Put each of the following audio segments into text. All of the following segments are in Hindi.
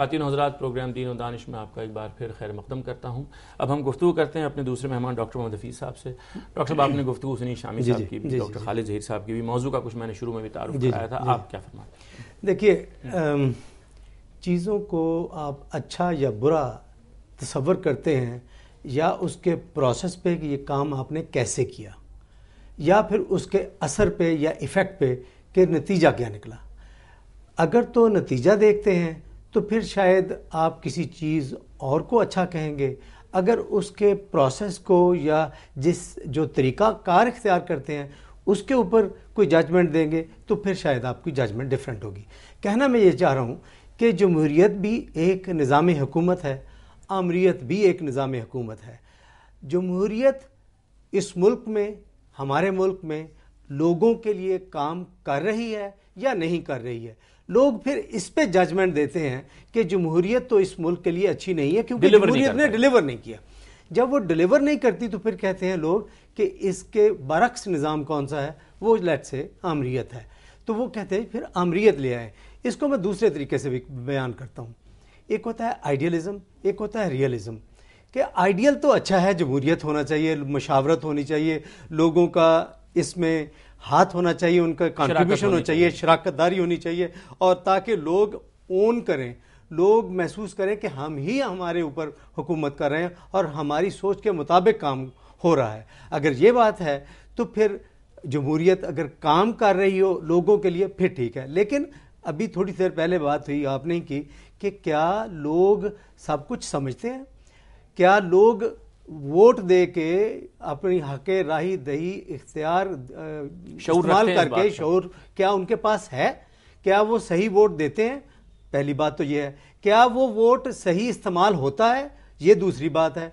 खातिन हजरात प्रोग्राम दीन और दानिश में आपका एक बार फिर खैर मकदम करता हूँ अब हम गुफ्तु करते हैं अपने दूसरे मेहमान डॉक्टर मोहम्मद हफीज़ साहब से डॉक्टर साहब आपने गुफ्तु सुनी शामिल साहब की भी डॉक्टर खालिद जहीर साहब की भी मौजू का कुछ मैंने शुरू में भी तारुफ कराया था आप क्या फरमा देखिए चीज़ों को आप अच्छा या बुरा तस्वर करते हैं या उसके प्रोसेस पे कि ये काम आपने कैसे किया या फिर उसके असर पे या इफ़ेक्ट पे कि नतीजा क्या निकला अगर तो नतीजा देखते हैं तो फिर शायद आप किसी चीज़ और को अच्छा कहेंगे अगर उसके प्रोसेस को या जिस जो तरीका कार इख्तियार करते हैं उसके ऊपर कोई जजमेंट देंगे तो फिर शायद आपकी जजमेंट डिफरेंट होगी कहना मैं ये चाह रहा हूँ कि जमहूरीत भी एक निज़ाम हुकूमत है आमरीत भी एक निज़ाम हुकूमत है जमहूरीत इस मुल्क में हमारे मुल्क में लोगों के लिए काम कर रही है या नहीं कर रही है लोग फिर इस पे जजमेंट देते हैं कि जमहूरियत तो इस मुल्क के लिए अच्छी नहीं है क्योंकि जमहूरियत ने डिलीवर नहीं किया जब वो डिलीवर नहीं करती तो फिर कहते हैं लोग कि इसके बरक्स निज़ाम कौन सा है वो लेट से आमरीत है तो वो कहते हैं फिर आमरीत ले आए इसको मैं दूसरे तरीके से भी बयान करता हूँ एक होता है आइडियलिज़म एक होता है रियलिज़म कि आइडियल तो अच्छा है जमहूरियत होना चाहिए मशावरत होनी चाहिए लोगों का इसमें हाथ होना चाहिए उनका कॉन्ट्रीब्यूशन होना चाहिए शराकतदारी होनी चाहिए और ताकि लोग ओन करें लोग महसूस करें कि हम ही हमारे ऊपर हुकूमत कर रहे हैं और हमारी सोच के मुताबिक काम हो रहा है अगर ये बात है तो फिर जमहूरीत अगर काम कर रही हो लोगों के लिए फिर ठीक है लेकिन अभी थोड़ी देर पहले बात हुई आपने की कि क्या लोग सब कुछ समझते हैं क्या लोग वोट दे के अपनी हके राही दही इख्तियार इस्तेमाल करके शौर क्या उनके पास है क्या वो सही वोट देते हैं पहली बात तो ये है क्या वो वोट सही इस्तेमाल होता है ये दूसरी बात है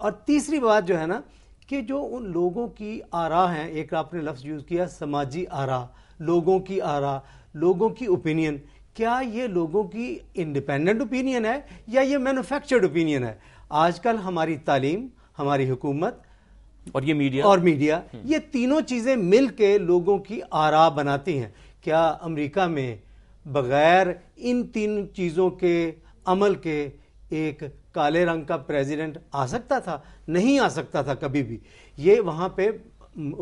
और तीसरी बात जो है ना कि जो उन लोगों की आरा हैं एक आपने लफ्ज़ यूज़ किया समाजी आरा लोगों की आरा लोगों की ओपिनियन क्या ये लोगों की इंडिपेंडेंट ओपिनियन है या ये मैनुफैक्चर्ड ओपिनियन है आजकल हमारी तालीम हमारी हुकूमत और ये मीडिया और मीडिया हम्म। ये तीनों चीज़ें मिल के लोगों की आरा बनाती हैं क्या अमेरिका में बगैर इन तीन चीज़ों के अमल के एक काले रंग का प्रेसिडेंट आ सकता था नहीं आ सकता था कभी भी ये वहाँ पे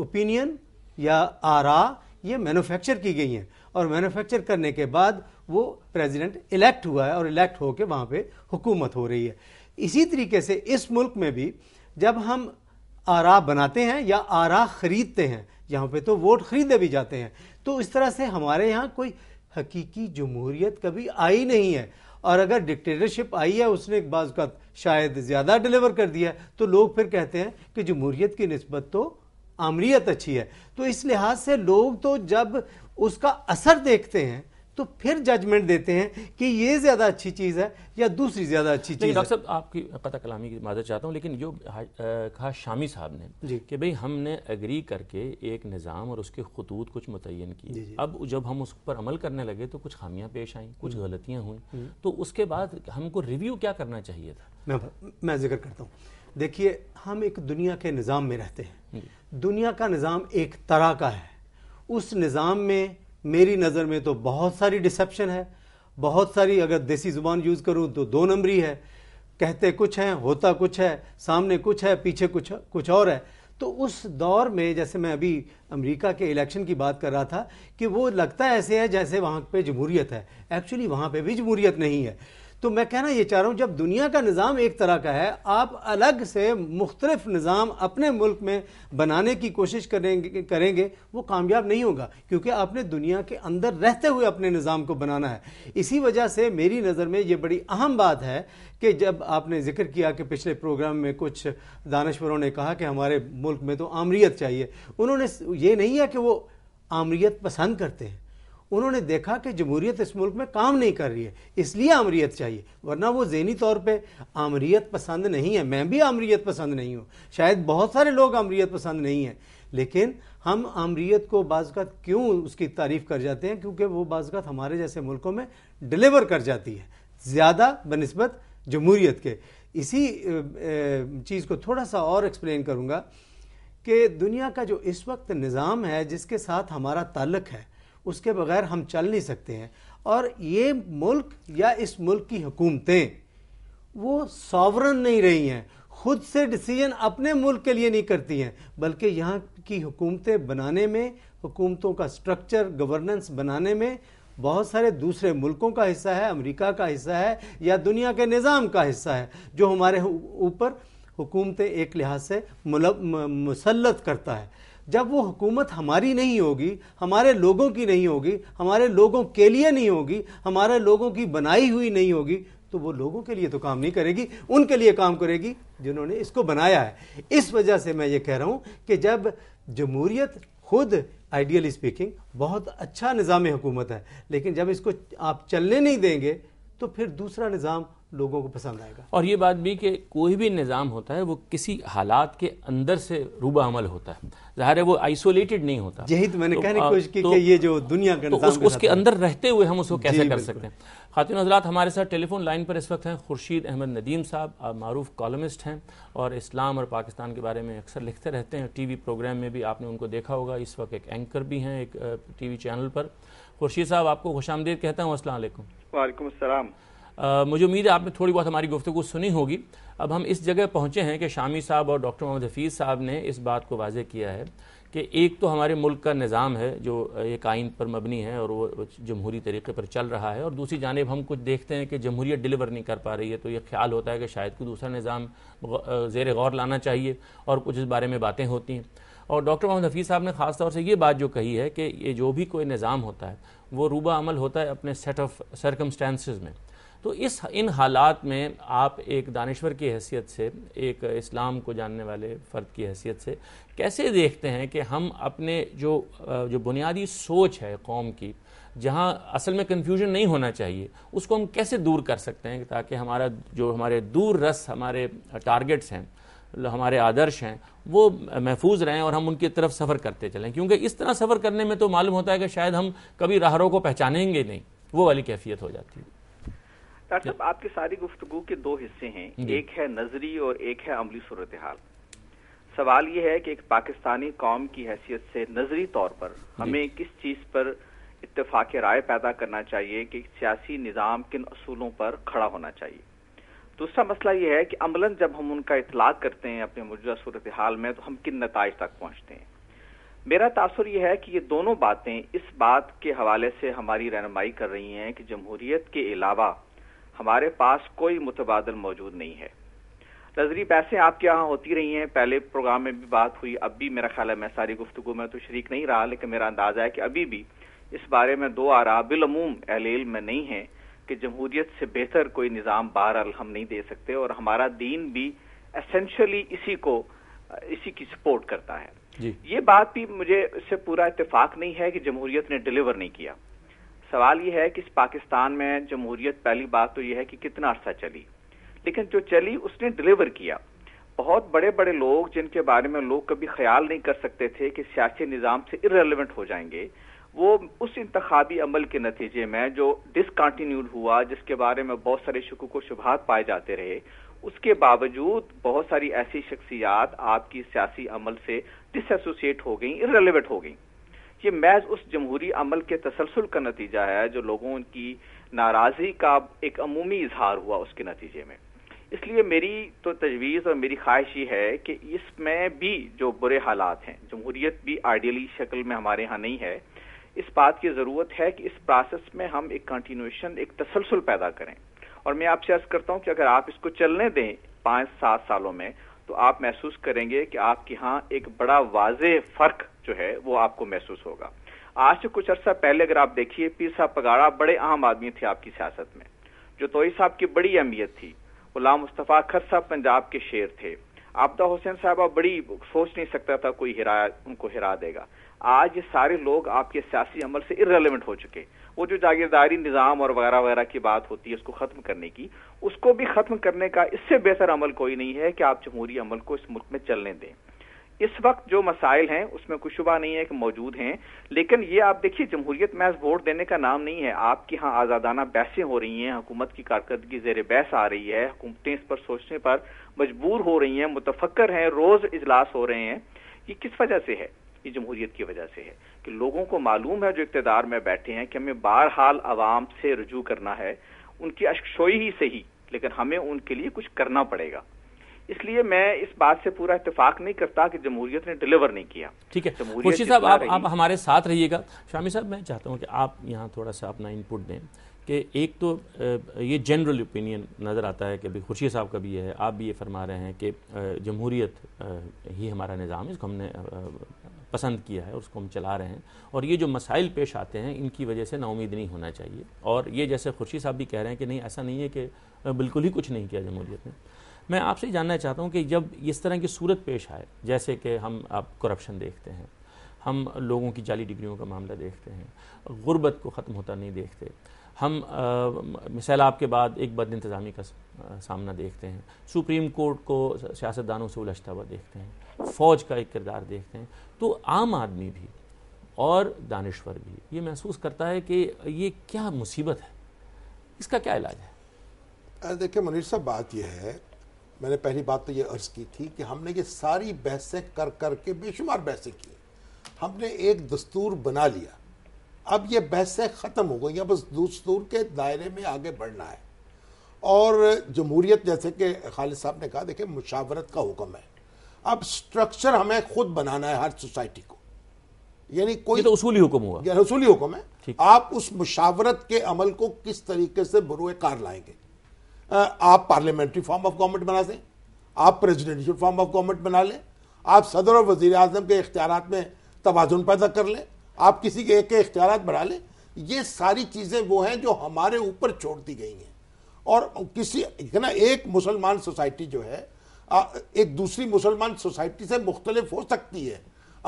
ओपिनियन या आरा ये मैन्युफैक्चर की गई हैं और मैन्युफैक्चर करने के बाद वो प्रेसिडेंट इलेक्ट हुआ है और इलेक्ट होकर वहाँ पे हुकूमत हो रही है इसी तरीके से इस मुल्क में भी जब हम आरा बनाते हैं या आरा ख़रीदते हैं यहाँ पे तो वोट ख़रीदे भी जाते हैं तो इस तरह से हमारे यहाँ कोई हकीकी जमहूरीत कभी आई नहीं है और अगर डिक्टेटरशिप आई है उसने एक बाज़ का शायद ज़्यादा डिलीवर कर दिया तो लोग फिर कहते हैं कि जमहूरीत की नस्बत तो आमरीत अच्छी है तो इस लिहाज से लोग तो जब उसका असर देखते हैं तो फिर जजमेंट देते हैं कि ये ज़्यादा अच्छी चीज़ है या दूसरी ज़्यादा अच्छी चीज़ डॉक्टर साहब आपकी पता कलामी की मदद चाहता हूँ लेकिन जो कहा शामी साहब ने कि भाई हमने एग्री करके एक निज़ाम और उसके खतूत कुछ मुतन किए अब जब हम उस पर अमल करने लगे तो कुछ खामियां पेश आई कुछ हम्म। गलतियां हुई हम्म। तो उसके बाद हमको रिव्यू क्या करना चाहिए था मैं मैं जिक्र करता हूँ देखिए हम एक दुनिया के निज़ाम में रहते हैं हम्म। दुनिया का निज़ाम एक तरह का है उस निज़ाम में मेरी नज़र में तो बहुत सारी डिसेप्शन है बहुत सारी अगर देसी ज़ुबान यूज़ करूँ तो दो नंबरी है कहते कुछ हैं होता कुछ है सामने कुछ है पीछे कुछ कुछ और है तो उस दौर में जैसे मैं अभी अमेरिका के इलेक्शन की बात कर रहा था कि वो लगता ऐसे है जैसे वहाँ पे जमहूरियत है एक्चुअली वहाँ पे भी जमहूरियत नहीं है तो मैं कहना ये चाह रहा हूँ जब दुनिया का निज़ाम एक तरह का है आप अलग से मुख्तलिफ निज़ाम अपने मुल्क में बनाने की कोशिश करेंगे करेंगे वो कामयाब नहीं होगा क्योंकि आपने दुनिया के अंदर रहते हुए अपने निज़ाम को बनाना है इसी वजह से मेरी नज़र में ये बड़ी अहम बात है कि जब आपने जिक्र किया कि पिछले प्रोग्राम में कुछ दानश्वरों ने कहा कि हमारे मुल्क में तो आमरीत चाहिए उन्होंने ये नहीं है कि वो आमरीत पसंद करते हैं उन्होंने देखा कि जमहूरियत इस मुल्क में काम नहीं कर रही है इसलिए आमरीत चाहिए वरना वो जहनी तौर पर आमरीत पसंद नहीं है मैं भी आमरीत पसंद नहीं हूँ शायद बहुत सारे लोग आमरीत पसंद नहीं है लेकिन हम आमरीत को बाज़त क्यों उसकी तारीफ़ कर जाते हैं क्योंकि वो बाज़त हमारे जैसे मुल्कों में डिलीवर कर जाती है ज़्यादा बनस्बत जमहूरीत के इसी चीज़ को थोड़ा सा और एक्सप्लेन करूँगा कि दुनिया का जो इस वक्त निज़ाम है जिसके साथ हमारा ताल्लक है उसके बगैर हम चल नहीं सकते हैं और ये मुल्क या इस मुल्क की हुकूमतें वो सॉवरन नहीं रही हैं खुद से डिसीजन अपने मुल्क के लिए नहीं करती हैं बल्कि यहाँ की हुकूमतें बनाने में हुकूमतों का स्ट्रक्चर गवर्नेंस बनाने में बहुत सारे दूसरे मुल्कों का हिस्सा है अमेरिका का हिस्सा है या दुनिया के निज़ाम का हिस्सा है जो हमारे ऊपर हुकूमतें एक लिहाज से मुसलत करता है जब वो हुकूमत हमारी नहीं होगी हमारे लोगों की नहीं होगी हमारे लोगों के लिए नहीं होगी हमारे लोगों की बनाई हुई नहीं होगी तो वो लोगों के लिए तो काम नहीं करेगी उनके लिए काम करेगी जिन्होंने इसको बनाया है इस वजह से मैं ये कह रहा हूँ कि जब जमहूरीत खुद आइडियली स्पीकिंग बहुत अच्छा निज़ाम हुकूमत है लेकिन जब इसको आप चलने नहीं देंगे तो फिर दूसरा निज़ाम लोगों को पसंद आएगा और ये बात भी कि कोई भी निज़ाम होता है वो किसी हालात के अंदर से रूबा अमल होता है ज़ाहिर है वो आइसोलेटेड नहीं होता यही तो मैंने तो, कहने की कोशिश की तो, कि ये जो दुनिया का तो उस, उसके अंदर रहते हुए हम उसको कैसे कर सकते हैं खातिन हजरात हमारे साथ टेलीफोन लाइन पर इस वक्त हैं खुर्शीद अहमद नदीम साहब आप मरूफ कॉलमिस्ट हैं और इस्लाम और पाकिस्तान के बारे में अक्सर लिखते रहते हैं टी वी प्रोग्राम में भी आपने उनको देखा होगा इस वक्त एक एंकर भी हैं एक टी वी चैनल पर खुर्शीद साहब आपको खुश आमदीद कहता हूँ असल वालेकुम मुझे उम्मीद है आपने थोड़ी बहुत हमारी गुफ्तु सुनी होगी अब हम इस जगह पहुँचे हैं कि शामी साहब और डॉक्टर मोहम्मद हफीज़ साहब ने इस बात को वाजे किया है कि एक तो हमारे मुल्क का निज़ाम है जो एक आइन पर मबनी है और वो जमहूरी तरीके पर चल रहा है और दूसरी जानब हम कुछ देखते हैं कि जमहूरियत डिलीवर नहीं कर पा रही है तो ये ख्याल होता है कि शायद कोई दूसरा निज़ाम जेर गौर लाना चाहिए और कुछ इस बारे में बातें होती हैं और डॉक्टर मोहम्मद हफीज़ साहब ने ख़ास तौर से ये बात जो कही है कि ये जो भी कोई निज़ाम होता है वो रूबा अमल होता है अपने सेट ऑफ सरकमस्टेंसेज में तो इस इन हालात में आप एक दानश्वर की हैसियत से एक इस्लाम को जानने वाले फ़र्द की हैसियत से कैसे देखते हैं कि हम अपने जो जो बुनियादी सोच है कौम की जहाँ असल में कन्फ्यूजन नहीं होना चाहिए उसको हम कैसे दूर कर सकते हैं ताकि हमारा जो हमारे दूर रस हमारे टारगेट्स हैं हमारे आदर्श हैं वो महफूज रहें और हम उनकी तरफ सफ़र करते चलें क्योंकि इस तरह सफ़र करने में तो मालूम होता है कि शायद हम कभी राहरों को पहचानेंगे नहीं वो वाली कैफियत हो जाती है डॉक्टर साहब आपकी सारी गुफ्तगु के दो हिस्से हैं एक है नजरी और एक है अमली सूरत हाल सवाल यह है कि एक पाकिस्तानी कौम की हैसियत से नजरी तौर पर हमें किस चीज़ पर इतफाक राय पैदा करना चाहिए कि सियासी निज़ाम किन असूलों पर खड़ा होना चाहिए दूसरा मसला यह है कि अमलन जब हम उनका इतलाक करते हैं अपने मौजूदा सूरत हाल में तो हम किन नतज तक पहुँचते हैं मेरा तासर यह है कि ये दोनों बातें इस बात के हवाले से हमारी रहनमाई कर रही हैं कि जमहूरीत के अलावा हमारे पास कोई मुतबादल मौजूद नहीं है नजरी पैसे आपके यहाँ होती रही हैं पहले प्रोग्राम में भी बात हुई अब भी मेरा ख्याल है मैं सारी गुफ्तु में तो शरीक नहीं रहा लेकिन मेरा अंदाजा है कि अभी भी इस बारे में दो आरा बिलमूम अहल में नहीं है कि जमहूरियत से बेहतर कोई निज़ाम बहरहाल हम नहीं दे सकते और हमारा दीन भी एसेंशली इसी को इसी की सपोर्ट करता है ये बात भी मुझे इससे पूरा इतफाक नहीं है कि जमहूरियत ने डिलीवर नहीं किया सवाल ये है कि इस पाकिस्तान में जमहूरियत पहली बात तो यह है कि कितना अर्सा चली लेकिन जो चली उसने डिलीवर किया बहुत बड़े बड़े लोग जिनके बारे में लोग कभी ख्याल नहीं कर सकते थे कि सियासी निज़ाम से इरेलीवेंट हो जाएंगे वो उस इंतबी अमल के नतीजे में जो डिसकंटिन्यूड हुआ जिसके बारे में बहुत सारे शकु को शुभात पाए जाते रहे उसके बावजूद बहुत सारी ऐसी शख्सियात आपकी सियासी अमल से डिसोसिएट हो गई इरेलीवेंट हो गई ये महज उस जमहूरी अमल के तसलसल का नतीजा है जो लोगों की नाराजगी का एक अमूमी इजहार हुआ उसके नतीजे में इसलिए मेरी तो तजवीज़ और मेरी ख्वाहिश ये है कि इसमें भी जो बुरे हालात हैं जमहूरीत भी आइडियली शक्ल में हमारे यहाँ नहीं है इस बात की ज़रूरत है कि इस प्रोसेस में हम एक कंटिन्यूशन एक तसलसल पैदा करें और मैं आपसे अर्ज करता हूँ कि अगर आप इसको चलने दें पाँच सात सालों में तो आप महसूस करेंगे कि आपके यहाँ एक बड़ा वाज फर्क जो है वो आपको महसूस होगा आज से कुछ अर्सा पहले अगर आप देखिए पीर साहब पगाड़ा बड़े अहम आदमी थे आपकी सियासत में जो तोई साहब की बड़ी अहमियत थी गुलाम मुस्तफ़ा खर साहब पंजाब के शेर थे आपदा हुसैन साहब आप बड़ी सोच नहीं सकता था कोई हिरा उनको हिरा देगा आज ये सारे लोग आपके सियासी अमल से इरेलीवेंट हो चुके वो जो जागीरदारी निज़ाम और वगैरह वगैरह की बात होती है उसको ख़त्म करने की उसको भी ख़त्म करने का इससे बेहतर अमल कोई नहीं है कि आप जमहूरी अमल को इस मुल्क में चलने दें इस वक्त जो मसाइल हैं उसमें कुछ शुबा नहीं है कि मौजूद हैं लेकिन ये आप देखिए जमहूरियत महज वोट देने का नाम नहीं है आपके यहाँ आज़ादाना बहसें हो रही हैं हुकूमत की कारकर्दगी जेर बहस आ रही है हुकूमतें इस पर सोचने पर मजबूर हो रही हैं मुतफक्र हैं रोज इजलास हो रहे हैं ये किस वजह से है ये जमहूरियत की वजह से है कि लोगों को मालूम है जो इकतदार में बैठे हैं कि हमें बहरहाल आवाम से रजू करना है उनकी अशोई ही सही लेकिन हमें उनके लिए कुछ करना पड़ेगा इसलिए मैं इस बात से पूरा इतफाक नहीं करता कि जमहूरियत ने डिलीवर नहीं किया ठीक है खुर्शी साहब आप, आप हमारे साथ रहिएगा शामी साहब मैं चाहता हूँ कि आप यहाँ थोड़ा सा अपना इनपुट दें कि एक तो ये जनरल ओपिनियन नज़र आता है कि भाई खुर्शी साहब का भी ये है आप भी ये फरमा रहे हैं कि जमहूरियत ही हमारा निज़ाम है इसको हमने पसंद किया है उसको हम चला रहे हैं और ये जो मसाइल पेश आते हैं इनकी वजह से नाउमीद नहीं होना चाहिए और ये जैसे खुर्शी साहब भी कह रहे हैं कि नहीं ऐसा नहीं है कि बिल्कुल ही कुछ नहीं किया जमहूरियत ने मैं आपसे जानना चाहता हूँ कि जब इस तरह की सूरत पेश आए जैसे कि हम आप करप्शन देखते हैं हम लोगों की जाली डिग्रियों का मामला देखते हैं गुर्बत को ख़त्म होता नहीं देखते हम सैलाब के बाद एक बद इंतज़ामी का सामना देखते हैं सुप्रीम कोर्ट को सियासतदानों से उलझता हुआ देखते हैं फ़ौज का एक किरदार देखते हैं तो आम आदमी भी और दानश्वर भी ये महसूस करता है कि ये क्या मुसीबत है इसका क्या इलाज है देखिए मनीष साहब बात यह है मैंने पहली बात तो ये अर्ज़ की थी कि हमने ये सारी बहसें कर कर के बेशुमार बहसें की हमने एक दस्तूर बना लिया अब ये बहसें ख़त्म हो गई हैं बस दस्तूर के दायरे में आगे बढ़ना है और जमहूरियत जैसे कि खालिद साहब ने कहा देखिए मुशावरत का हुक्म है अब स्ट्रक्चर हमें खुद बनाना है हर सोसाइटी को यानी कोई तो उसूली हुक्म हुआ या उसूली हुक्म है आप उस मुशावरत के अमल को किस तरीके से बुरुए कार लाएंगे आप पार्लियामेंट्री फॉर्म ऑफ गवर्नमेंट बना दें आप प्रेजिडेंशियल फॉर्म ऑफ गवर्नमेंट बना लें आप सदर और वजीर अजम के इख्तियार में तोज़ुन पैदा कर लें आप किसी के एक के इख्तियार बढ़ा लें ये सारी चीज़ें वो हैं जो हमारे ऊपर छोड़ दी गई हैं और किसी है ना एक मुसलमान सोसाइटी जो है एक दूसरी मुसलमान सोसाइटी से मुख्तलिफ हो सकती है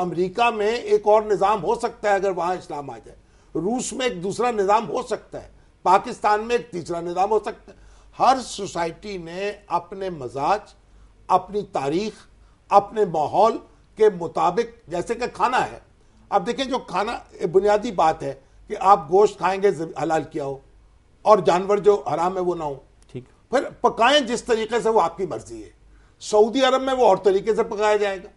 अमेरिका में एक और निज़ाम हो सकता है अगर वहाँ इस्लाम आ जाए रूस में एक दूसरा निज़ाम हो सकता है पाकिस्तान में एक तीसरा निज़ाम हो सकता है हर सोसाइटी ने अपने मजाज अपनी तारीख अपने माहौल के मुताबिक जैसे कि खाना है अब देखें जो खाना बुनियादी बात है कि आप गोश्त खाएंगे हलाल किया हो और जानवर जो हराम है वो ना हो ठीक फिर पकाएं जिस तरीके से वो आपकी मर्जी है सऊदी अरब में वो और तरीके से पकाया जाएगा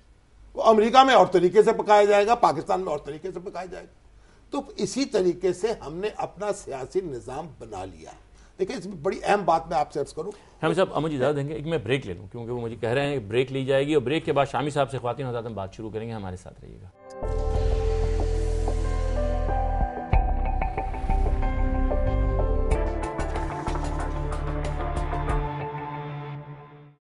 वो अमेरिका में और तरीके से पकाया जाएगा पाकिस्तान में और तरीके से पकाया जाएगा तो इसी तरीके से हमने अपना सियासी निज़ाम बना लिया है देखिए इसमें बड़ी अहम बात मैं आपसे अर्ज करूँ हम साहब मुझे ज़्यादा देंगे एक मैं ब्रेक ले लूँ क्योंकि वो मुझे कह रहे हैं ब्रेक ली जाएगी और ब्रेक के बाद शामी साहब से खातिन हजार हम बात शुरू करेंगे हमारे साथ रहिएगा